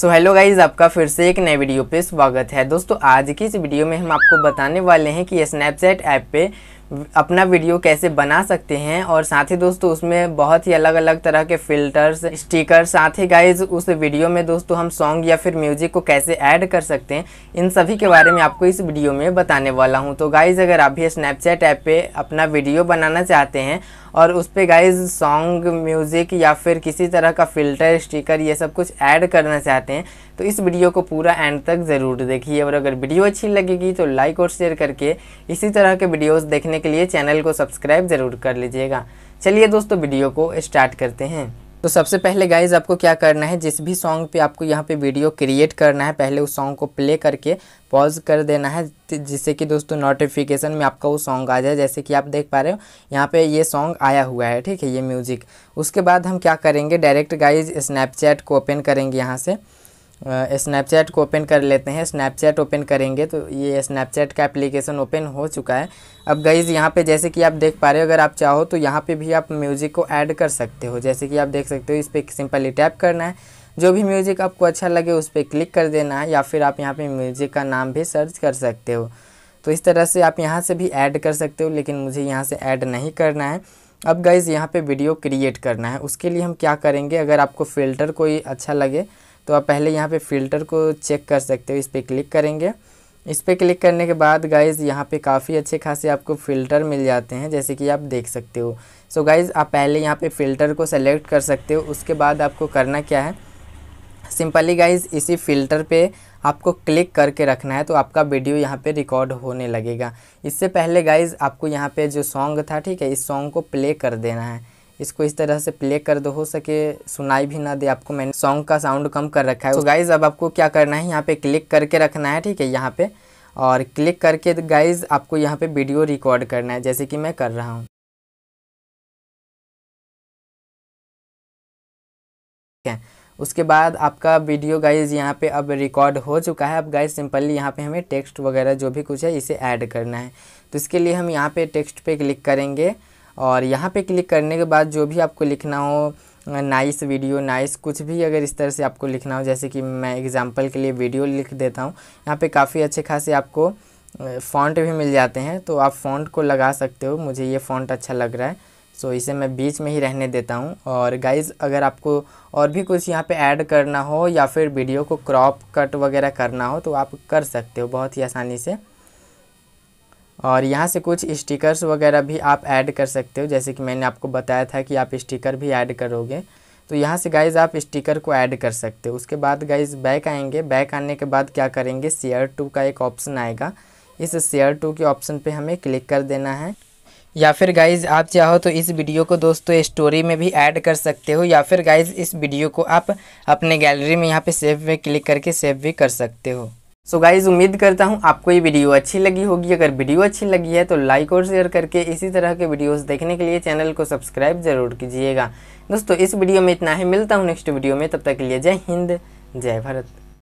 so hello guys आपका फिर से एक नए वीडियो पे स्वागत है दोस्तों आज की इस वीडियो में हम आपको बताने वाले हैं कि स्नैपचैट ऐप पे अपना वीडियो कैसे बना सकते हैं और साथ ही दोस्तों उसमें बहुत ही अलग अलग तरह के फ़िल्टर्स स्टिकर साथ ही गाइज उस वीडियो में दोस्तों हम सॉन्ग या फिर म्यूज़िक को कैसे ऐड कर सकते हैं इन सभी के बारे में आपको इस वीडियो में बताने वाला हूँ तो गाइज़ अगर आप भी स्नैपचैट ऐप पर अपना वीडियो बनाना चाहते हैं और उस पर गाइज सॉन्ग म्यूज़िक या फिर किसी तरह का फ़िल्टर स्टिकर ये सब कुछ ऐड करना चाहते हैं तो इस वीडियो को पूरा एंड तक ज़रूर देखिए और अगर वीडियो अच्छी लगेगी तो लाइक और शेयर करके इसी तरह के वीडियोज़ देखने करने के लिए चैनल को सब्सक्राइब ज़रूर कर लीजिएगा चलिए दोस्तों वीडियो को स्टार्ट करते हैं तो सबसे पहले गाइज आपको क्या करना है जिस भी सॉन्ग पे आपको यहाँ पे वीडियो क्रिएट करना है पहले उस सॉन्ग को प्ले करके पॉज कर देना है जिससे कि दोस्तों नोटिफिकेशन में आपका वो सॉन्ग आ जाए जैसे कि आप देख पा रहे हो यहाँ पे ये सॉन्ग आया हुआ है ठीक है ये म्यूज़िक उसके बाद हम क्या करेंगे डायरेक्ट गाइज स्नैपचैट को ओपन करेंगे यहाँ से स्नैपचैट को ओपन कर लेते हैं स्नैपचैट ओपन करेंगे तो ये स्नैपचैट का एप्लीकेशन ओपन हो चुका है अब गईज़ यहाँ पे जैसे कि आप देख पा रहे हो अगर आप चाहो तो यहाँ पे भी आप म्यूज़िक को ऐड कर सकते हो जैसे कि आप देख सकते हो इस पर सिंपली टैप करना है जो भी म्यूज़िक आपको अच्छा लगे उस पर क्लिक कर देना है या फिर आप यहाँ पर म्यूज़िक का नाम भी सर्च कर सकते हो तो इस तरह से आप यहाँ से भी ऐड कर सकते हो लेकिन मुझे यहाँ से ऐड नहीं करना है अब गाइज़ यहाँ पर वीडियो क्रिएट करना है उसके लिए हम क्या करेंगे अगर आपको फ़िल्टर कोई अच्छा लगे तो आप पहले यहाँ पे फ़िल्टर को चेक कर सकते हो इस पर क्लिक करेंगे इस पर क्लिक करने के बाद गाइज़ यहाँ पे काफ़ी अच्छे खासे आपको फ़िल्टर मिल जाते हैं जैसे कि आप देख सकते हो सो so गाइज़ आप पहले यहाँ पे फ़िल्टर को सेलेक्ट कर सकते हो उसके बाद आपको करना क्या है सिंपली गाइज़ इसी फ़िल्टर पे आपको क्लिक करके रखना है तो आपका वीडियो यहाँ पे रिकॉर्ड होने लगेगा इससे पहले गाइज़ आपको यहाँ पे जो सॉन्ग था ठीक है इस सॉन्ग को प्ले कर देना है इसको इस तरह से प्ले कर दो हो सके सुनाई भी ना दे आपको मैंने सॉन्ग का साउंड कम कर रखा है तो गाइज़ अब आपको क्या करना है यहाँ पे क्लिक करके रखना है ठीक है यहाँ पे और क्लिक करके गाइज़ तो आपको यहाँ पे वीडियो रिकॉर्ड करना है जैसे कि मैं कर रहा हूँ ठीक है उसके बाद आपका वीडियो गाइज यहाँ पे अब रिकॉर्ड हो चुका है अब गाइज सिंपली यहाँ पे हमें टेक्स्ट वगैरह जो भी कुछ है इसे ऐड करना है तो इसके लिए हम यहाँ पे टेक्स्ट पे क्लिक करेंगे और यहाँ पे क्लिक करने के बाद जो भी आपको लिखना हो नाइस वीडियो नाइस कुछ भी अगर इस तरह से आपको लिखना हो जैसे कि मैं एग्ज़ाम्पल के लिए वीडियो लिख देता हूँ यहाँ पे काफ़ी अच्छे खासे आपको फ़ॉन्ट भी मिल जाते हैं तो आप फ़ॉन्ट को लगा सकते हो मुझे ये फ़ॉन्ट अच्छा लग रहा है सो इसे मैं बीच में ही रहने देता हूँ और गाइज़ अगर आपको और भी कुछ यहाँ पे ऐड करना हो या फिर वीडियो को क्रॉप कट वगैरह करना हो तो आप कर सकते हो बहुत ही आसानी से और यहाँ से कुछ स्टिकर्स वगैरह भी आप ऐड कर सकते हो जैसे कि मैंने आपको बताया था कि आप स्टिकर भी ऐड करोगे तो यहाँ से गाइज आप स्टिकर को ऐड कर सकते हो उसके बाद गाइज बैक आएंगे बैक आने के बाद क्या करेंगे शेयर टू का एक ऑप्शन आएगा इस शेयर टू के ऑप्शन पे हमें क्लिक कर देना है या फिर गाइज आप चाहो तो इस वीडियो को दोस्तों स्टोरी में भी ऐड कर सकते हो या फिर गाइज इस वीडियो को आप अपने गैलरी में यहाँ पर सेव में क्लिक करके सेव भी कर सकते हो सो so गाइज़ उम्मीद करता हूँ आपको ये वीडियो अच्छी लगी होगी अगर वीडियो अच्छी लगी है तो लाइक और शेयर करके इसी तरह के वीडियोस देखने के लिए चैनल को सब्सक्राइब जरूर कीजिएगा दोस्तों इस वीडियो में इतना ही मिलता हूँ नेक्स्ट वीडियो में तब तक के लिए जय हिंद जय भारत